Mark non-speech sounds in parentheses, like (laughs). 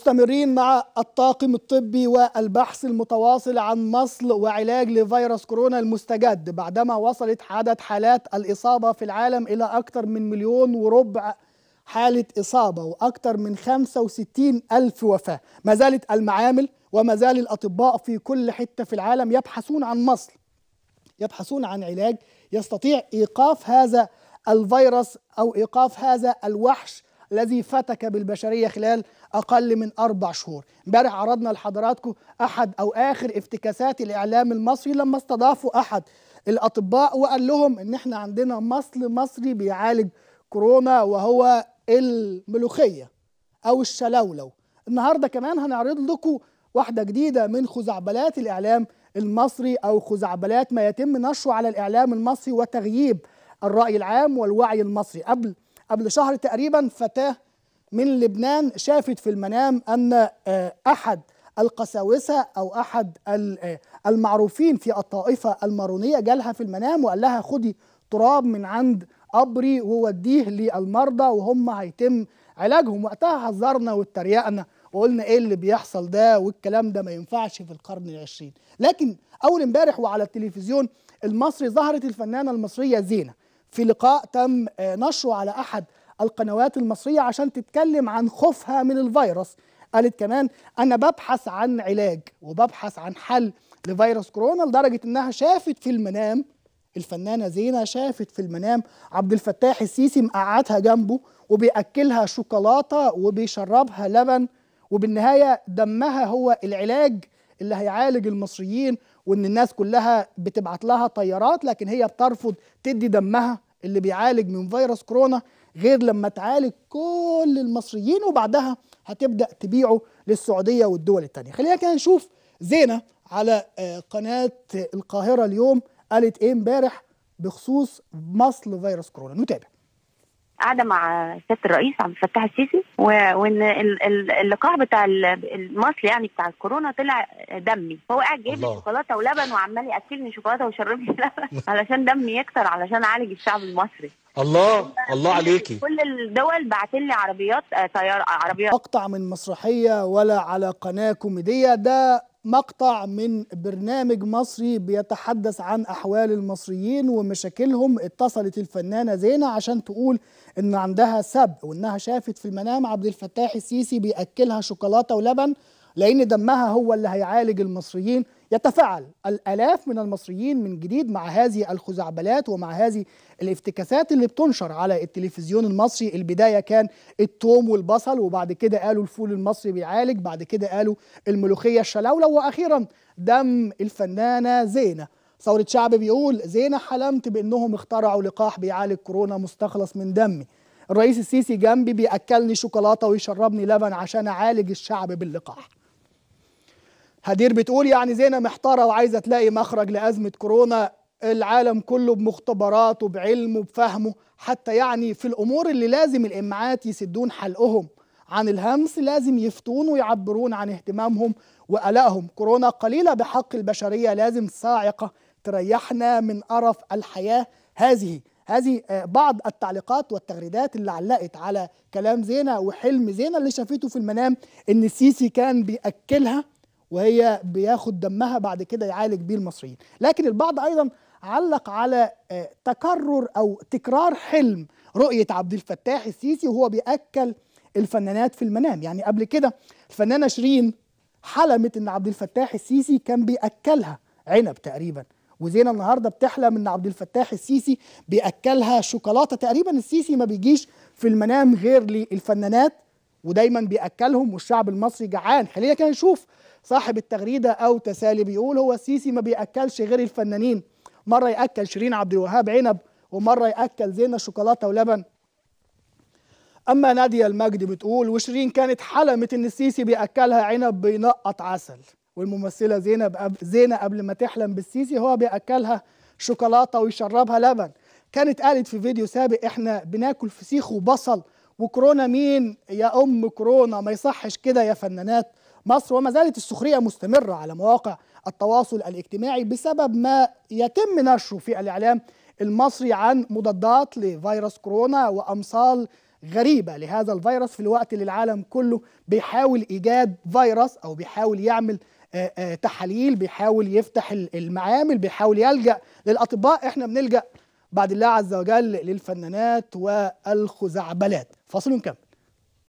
مستمرين مع الطاقم الطبي والبحث المتواصل عن مصل وعلاج لفيروس كورونا المستجد بعدما وصلت عدد حالات الإصابة في العالم إلى أكثر من مليون وربع حالة إصابة وأكثر من 65 ألف وفاة ما زالت المعامل وما زال الأطباء في كل حتة في العالم يبحثون عن مصل يبحثون عن علاج يستطيع إيقاف هذا الفيروس أو إيقاف هذا الوحش الذي فتك بالبشرية خلال أقل من أربع شهور امبارح عرضنا لحضراتكم أحد أو آخر افتكاسات الإعلام المصري لما استضافوا أحد الأطباء وقال لهم إن إحنا عندنا مصل مصري بيعالج كورونا وهو الملوخية أو الشلولو النهاردة كمان هنعرض لكم واحدة جديدة من خزعبلات الإعلام المصري أو خزعبلات ما يتم نشره على الإعلام المصري وتغييب الرأي العام والوعي المصري قبل قبل شهر تقريبا فتاه من لبنان شافت في المنام ان آه، احد القساوسه او احد آه، المعروفين في الطائفه المارونيه جالها في المنام وقال لها خدي تراب من عند قبري ووديه للمرضى وهم هيتم علاجهم وقتها حذرنا واتريقنا وقلنا ايه اللي بيحصل ده والكلام ده ما ينفعش في القرن العشرين لكن اول امبارح وعلى التلفزيون المصري ظهرت الفنانه المصريه زينه في لقاء تم آه، نشره على احد القنوات المصريه عشان تتكلم عن خوفها من الفيروس قالت كمان انا ببحث عن علاج وببحث عن حل لفيروس كورونا لدرجه انها شافت في المنام الفنانه زينه شافت في المنام عبد الفتاح السيسي مقعدها جنبه وبياكلها شوكولاته وبيشربها لبن وبالنهايه دمها هو العلاج اللي هيعالج المصريين وان الناس كلها بتبعت لها طيارات لكن هي بترفض تدي دمها اللي بيعالج من فيروس كورونا غير لما تعالج كل المصريين وبعدها هتبدا تبيعه للسعوديه والدول التانية خلينا كده نشوف زينه على آه، قناه القاهره اليوم قالت ايه امبارح بخصوص مصل فيروس كورونا نتابع قاعده مع سياده الرئيس عبد الفتاح السيسي وان اللقاح بتاع المصري يعني بتاع الكورونا طلع دمي فهو قاعد جايب لي شوكولاته ولبن وعمال ياكلني شوكولاته ويشربني (laughs) لبن علشان دمي يكتر علشان اعالج الشعب المصري الله الله عليكي كل الدول بعت لي عربيات آه، طيار عربيات اقطع من مسرحيه ولا على قناه كوميديه ده مقطع من برنامج مصري بيتحدث عن احوال المصريين ومشاكلهم اتصلت الفنانه زينه عشان تقول ان عندها سب وانها شافت في المنام عبد الفتاح السيسي بياكلها شوكولاته ولبن لان دمها هو اللي هيعالج المصريين يتفاعل الآلاف من المصريين من جديد مع هذه الخزعبلات ومع هذه الافتكاسات اللي بتنشر على التلفزيون المصري البداية كان التوم والبصل وبعد كده قالوا الفول المصري بيعالج بعد كده قالوا الملوخية الشلاولة وأخيرا دم الفنانة زينة ثورة شعب بيقول زينة حلمت بأنهم اخترعوا لقاح بيعالج كورونا مستخلص من دمي الرئيس السيسي جنبي بيأكلني شوكولاتة ويشربني لبن عشان أعالج الشعب باللقاح هدير بتقول يعني زينة محتارة وعايزة تلاقي مخرج لأزمة كورونا العالم كله بمختبراته وبعلمه بفهمه حتى يعني في الأمور اللي لازم الإمعات يسدون حلقهم عن الهمس لازم يفتون ويعبرون عن اهتمامهم وقلقهم كورونا قليلة بحق البشرية لازم صاعقة تريحنا من قرف الحياة هذه هذه آه، بعض التعليقات والتغريدات اللي علقت على كلام زينة وحلم زينة اللي شافته في المنام ان السيسي كان بيأكلها وهي بياخد دمها بعد كده يعالج بيه المصريين لكن البعض ايضا علق على آه، تكرر او تكرار حلم رؤيه عبد الفتاح السيسي وهو بياكل الفنانات في المنام يعني قبل كده الفنانه شيرين حلمت ان عبد الفتاح السيسي كان بياكلها عنب تقريبا وزينه النهارده بتحلم ان عبد الفتاح السيسي بياكلها شوكولاته تقريبا السيسي ما بيجيش في المنام غير للفنانات ودايما بياكلهم والشعب المصري جعان خلينا كده نشوف صاحب التغريده او تسالي بيقول هو السيسي ما بياكلش غير الفنانين مره ياكل شيرين عبد الوهاب عنب ومره ياكل زينه شوكولاته ولبن اما ناديه المجد بتقول وشيرين كانت حلمت ان السيسي بياكلها عنب بينقط عسل والممثله زينب أب... زينه قبل ما تحلم بالسيسي هو بياكلها شوكولاته ويشربها لبن كانت قالت في فيديو سابق احنا بناكل فسيخ وبصل وكورونا مين يا ام كورونا ما يصحش كده يا فنانات مصر وما زالت السخريه مستمره على مواقع التواصل الاجتماعي بسبب ما يتم نشره في الاعلام المصري عن مضادات لفيروس كورونا وامصال غريبه لهذا الفيروس في الوقت اللي العالم كله بيحاول ايجاد فيروس او بيحاول يعمل آه، آه، تحاليل بيحاول يفتح المعامل بيحاول يلجا للاطباء احنا بنلجا بعد الله عز وجل للفنانات والخزعبلات فاصل كم؟